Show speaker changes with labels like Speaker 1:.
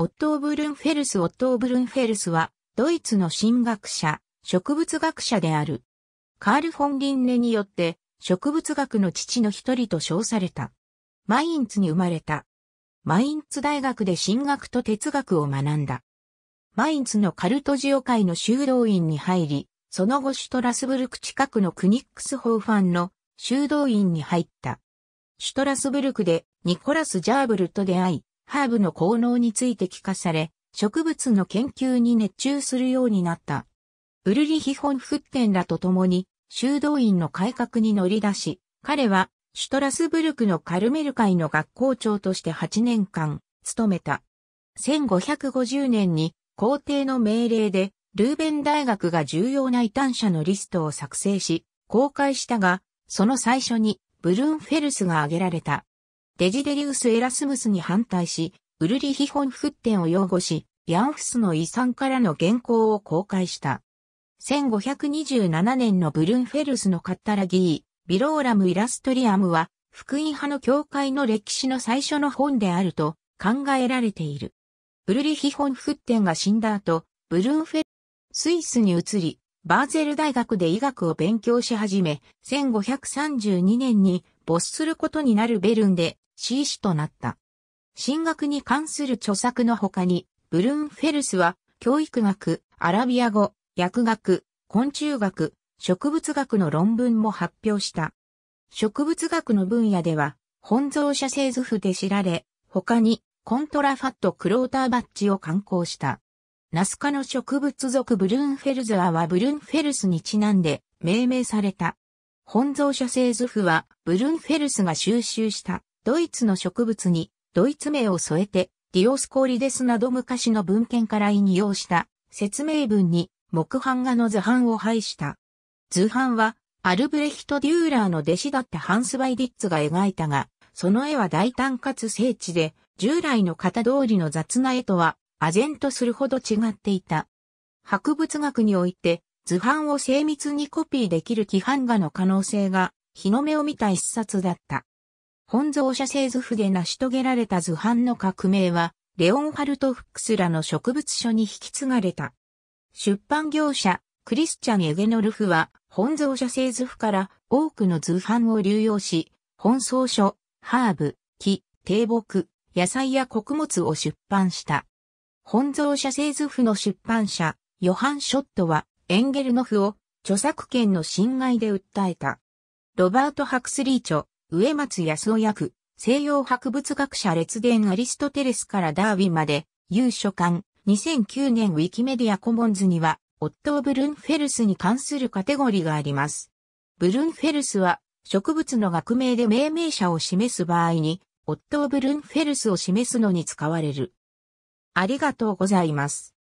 Speaker 1: オットー・ブルンフェルス・オットー・ブルンフェルスは、ドイツの神学者、植物学者である。カール・フォン・リンネによって、植物学の父の一人と称された。マインツに生まれた。マインツ大学で神学と哲学を学んだ。マインツのカルトジオ会の修道院に入り、その後シュトラスブルク近くのクニックスホーファンの修道院に入った。シュトラスブルクでニコラス・ジャーブルと出会い、ハーブの効能について聞かされ、植物の研究に熱中するようになった。ウルリヒホンフッテンらと共に、修道院の改革に乗り出し、彼は、シュトラスブルクのカルメル会の学校長として8年間、務めた。1550年に、皇帝の命令で、ルーベン大学が重要な異端者のリストを作成し、公開したが、その最初に、ブルーンフェルスが挙げられた。デジデリウス・エラスムスに反対し、ウルリヒン・フッテンを擁護し、ヤンフスの遺産からの原稿を公開した。1527年のブルンフェルスのカッタラギー、ビローラム・イラストリアムは、福音派の教会の歴史の最初の本であると考えられている。ウルリヒン・フッテンが死んだ後、ブルンフェルスイスに移り、バーゼル大学で医学を勉強し始め、1532年に没することになるベルンで C 氏となった。進学に関する著作の他に、ブルーンフェルスは、教育学、アラビア語、薬学、昆虫学、植物学の論文も発表した。植物学の分野では、本造社製図譜で知られ、他に、コントラファット・クローターバッジを刊行した。ナスカの植物族ブルーンフェルズアはブルーンフェルスにちなんで命名された。本造社製図譜はブルーンフェルスが収集したドイツの植物にドイツ名を添えてディオスコーリデスなど昔の文献から引用した説明文に木版画の図版を配した。図版はアルブレヒト・デューラーの弟子だったハンス・バイディッツが描いたが、その絵は大胆かつ精緻で、従来の型通りの雑な絵とは、唖然とするほど違っていた。博物学において、図版を精密にコピーできる規範画の可能性が、日の目を見た一冊だった。本草社製図譜で成し遂げられた図版の革命は、レオンハルト・フックスらの植物書に引き継がれた。出版業者、クリスチャン・エゲノルフは、本草社製図譜から多くの図版を流用し、本草書、ハーブ、木、低木、野菜や穀物を出版した。本草社製図譜の出版社、ヨハン・ショットは、エンゲルノフを著作権の侵害で訴えた。ロバート・ハクスリー著、植松康夫役、西洋博物学者列伝アリストテレスからダーウィンまで、有書館、2009年ウィキメディアコモンズには、オットー・ブルンフェルスに関するカテゴリーがあります。ブルンフェルスは、植物の学名で命名者を示す場合に、オットー・ブルンフェルスを示すのに使われる。ありがとうございます。